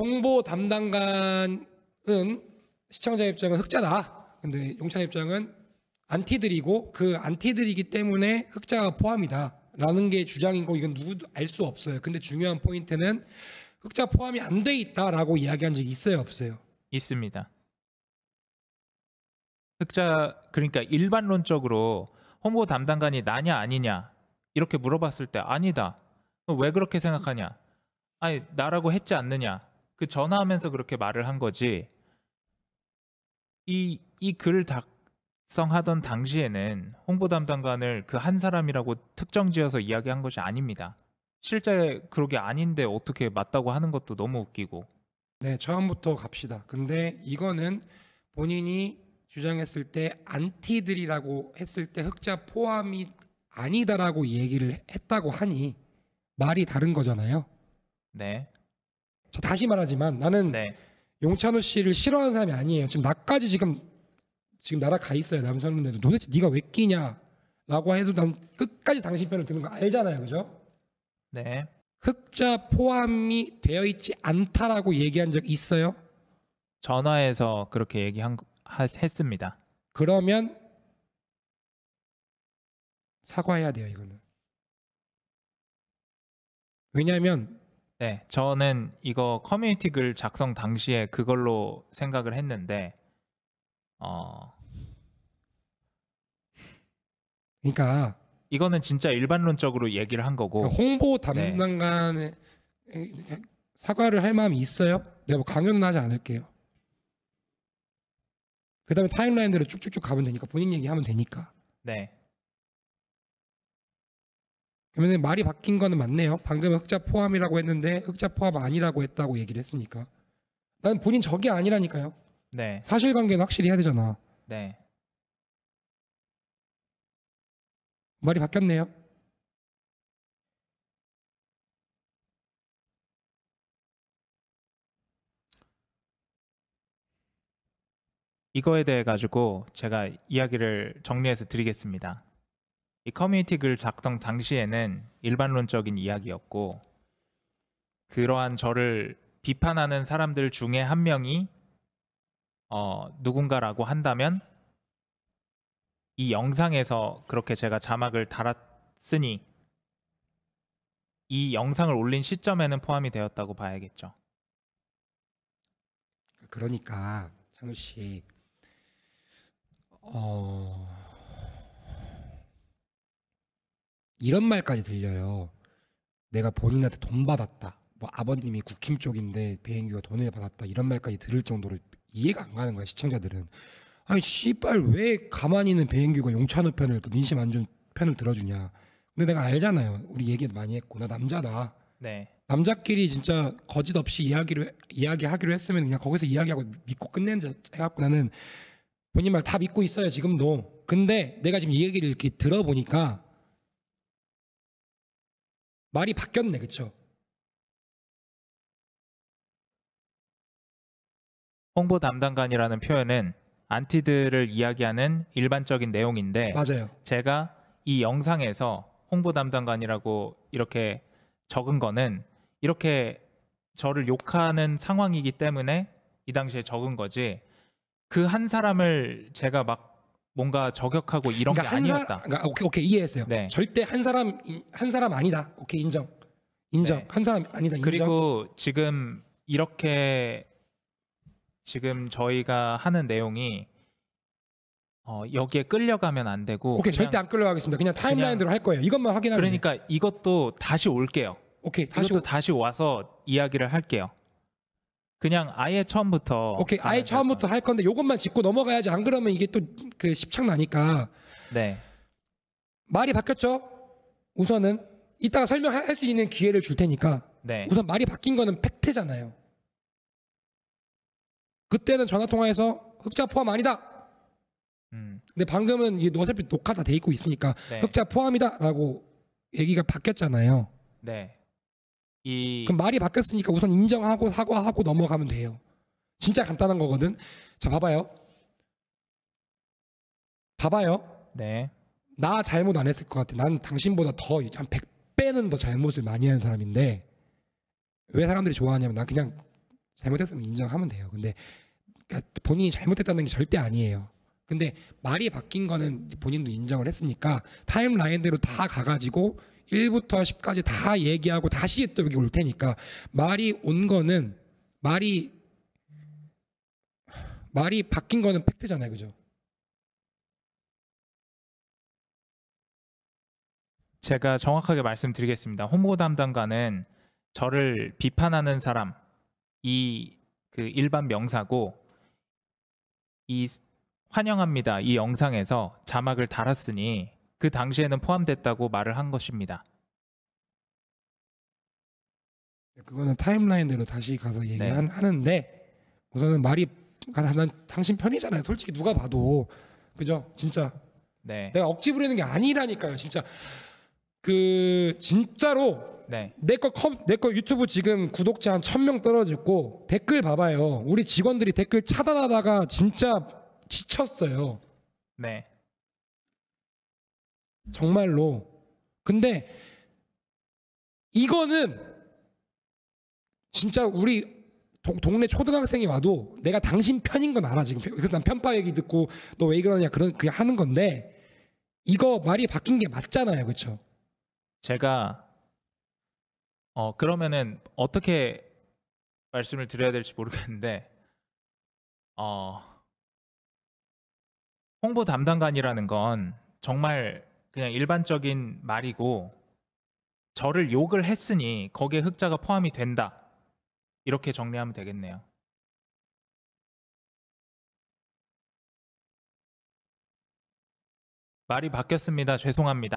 홍보 담당관은 시청자 입장은 흑자다. 근데 용찬 입장은 안티들이고 그 안티들이기 때문에 흑자가 포함이다. 라는 게주장이고 이건 누구도 알 수 없어요. 근데 중요한 포인트는 흑자 포함이 안 돼 있다라고 이야기한 적이 있어요, 없어요? 있습니다. 흑자 그러니까 일반론적으로 홍보 담당관이 나냐 아니냐 이렇게 물어봤을 때 아니다. 왜 그렇게 생각하냐? 아니 나라고 했지 않느냐? 그 전화하면서 그렇게 말을 한 거지. 이 이 글을 작성하던 당시에는 홍보 담당관을 그 한 사람이라고 특정지어서 이야기한 것이 아닙니다. 실제 그러게 아닌데 어떻게 맞다고 하는 것도 너무 웃기고. 네, 처음부터 갑시다. 근데 이거는 본인이 주장했을 때 안티들이라고 했을 때 흑자 포함이 아니다라고 얘기를 했다고 하니 말이 다른 거잖아요. 네. 저 다시 말하지만 나는 네. 용찬호 씨를 싫어하는 사람이 아니에요. 지금 나까지 지금 지금 나라 가 있어요 남성인데도 도대체 네가 왜 끼냐라고 해도 난 끝까지 당신 편을 드는 거 알잖아요, 그죠? 네. 흑자 포함이 되어 있지 않다라고 얘기한 적 있어요? 전화해서 그렇게 얘기한 했습니다. 그러면 사과해야 돼요 이거는. 왜냐하면 네, 저는 이거 커뮤니티 글 작성 당시에 그걸로 생각을 했는데, 어, 그러니까 이거는 진짜 일반론적으로 얘기를 한 거고, 그러니까 홍보 담당관의 사과를 할 마음이 있어요? 내가 뭐 강요는 하지 않을게요. 그 다음에 타임라인대로 쭉쭉쭉 가면 되니까 본인 얘기하면 되니까. 네, 그러면 말이 바뀐 거는 맞네요. 방금 흑자 포함이라고 했는데 흑자 포함 아니라고 했다고 얘기를 했으니까. 난 본인 적이 아니라니까요. 네. 사실관계는 확실히 해야 되잖아. 네. 말이 바뀌었네요. 이거에 대해 가지고 제가 이야기를 정리해서 드리겠습니다. 이 커뮤니티 글 작성 당시에는 일반론적인 이야기였고 그러한 저를 비판하는 사람들 중에 한 명이 어, 누군가라고 한다면 이 영상에서 그렇게 제가 자막을 달았으니 이 영상을 올린 시점에는 포함이 되었다고 봐야겠죠. 그러니까 창우 씨, 어, 이런 말까지 들려요. 내가 본인한테 돈 받았다. 뭐 아버님이 국힘 쪽인데 배행규가 돈을 받았다. 이런 말까지 들을 정도로 이해가 안 가는 거야 시청자들은. 아니 씨발 왜 가만히 있는 배행규가 용찬호 편을 그 민심 안전 편을 들어주냐. 근데 내가 알잖아요. 우리 얘기도 많이 했고 나 남자다. 네. 남자끼리 진짜 거짓 없이 이야기를 이야기하기로 했으면 그냥 거기서 이야기하고 믿고 끝내는 해갖고 나는 본인 말 다 믿고 있어요 지금도. 근데 내가 지금 이 얘기를 이렇게 들어보니까 말이 바뀌었네, 그쵸? 홍보 담당관이라는 표현은 안티들을 이야기하는 일반적인 내용인데 맞아요. 제가 이 영상에서 홍보 담당관이라고 이렇게 적은 거는 이렇게 저를 욕하는 상황이기 때문에 이 당시에 적은 거지 그 한 사람을 제가 막 뭔가 저격하고 이런 그러니까 게 아니었다. 사람, 그러니까 오케이 오케이 이해했어요. 네. 절대 한 사람 한 사람 아니다. 오케이 인정. 인정. 네. 한 사람 아니다. 인정. 그리고 지금 이렇게 지금 저희가 하는 내용이 어, 여기에 끌려가면 안 되고 오케이 그냥, 절대 안 끌려가겠습니다. 그냥 타임라인대로 그냥, 할 거예요. 이것만 확인하면 그러니까 이것도 다시 올게요. 오케이 다시 이것도 오... 다시 와서 이야기를 할게요. 그냥 아예 처음부터 오케이 아예 처음부터 할 건데 요것만 짚고 넘어가야지 안 그러면 이게 또 그 십창 나니까 네. 말이 바뀌었죠 우선은 이따가 설명할 수 있는 기회를 줄 테니까 네. 우선 말이 바뀐 거는 팩트잖아요 그때는 전화통화에서 흑자 포함 아니다 음. 근데 방금은 이게 어차피 녹화 다돼 있고 있으니까 네. 흑자 포함이다라고 얘기가 바뀌었잖아요 네. 이... 그럼 말이 바뀌었으니까 우선 인정하고 사과하고 넘어가면 돼요. 진짜 간단한 거거든. 자, 봐봐요. 봐봐요. 네. 나 잘못 안 했을 것 같아. 난 당신보다 더한 100배는 더 잘못을 많이 하는 사람인데 왜 사람들이 좋아하냐면 난 그냥 잘못했으면 인정하면 돼요. 근데 그러니까 본인이 잘못했다는 게 절대 아니에요. 근데 말이 바뀐 거는 본인도 인정을 했으니까 타임라인대로 다 가가지고 1부터 10까지 다 얘기하고 다시 또 여기 올 테니까 말이 온 거는 말이 말이 바뀐 거는 팩트잖아요. 그죠? 제가 정확하게 말씀드리겠습니다. 홍보 담당관은 저를 비판하는 사람 이 그 일반 명사고 이 환영합니다. 이 영상에서 자막을 달았으니 그 당시에는 포함됐다고 말을 한 것입니다. 네, 그거는 타임라인대로 다시 가서 얘기하는데 네. 우선은 말이 난 당신 편이잖아요. 솔직히 누가 봐도 그죠? 진짜 네. 내가 억지 부리는 게 아니라니까요. 진짜 그 진짜로 네. 내거 내거 유튜브 지금 구독자 한천명 떨어졌고 댓글 봐봐요. 우리 직원들이 댓글 차단하다가 진짜 지쳤어요. 네. 정말로. 근데 이거는 진짜 우리 동, 네 초등학생이 와도 내가 당신 편인 건 알아 지금 난 편파 얘기 듣고 너 왜 그러냐 그런 그게 하는 건데 이거 말이 바뀐 게 맞잖아요 그렇죠 제가 어 그러면은 어떻게 말씀을 드려야 될지 모르겠는데 어 홍보 담당관이라는 건 정말 그냥 일반적인 말이고 저를 욕을 했으니 거기에 흑자가 포함이 된다. 이렇게 정리하면 되겠네요. 말이 바뀌었습니다. 죄송합니다.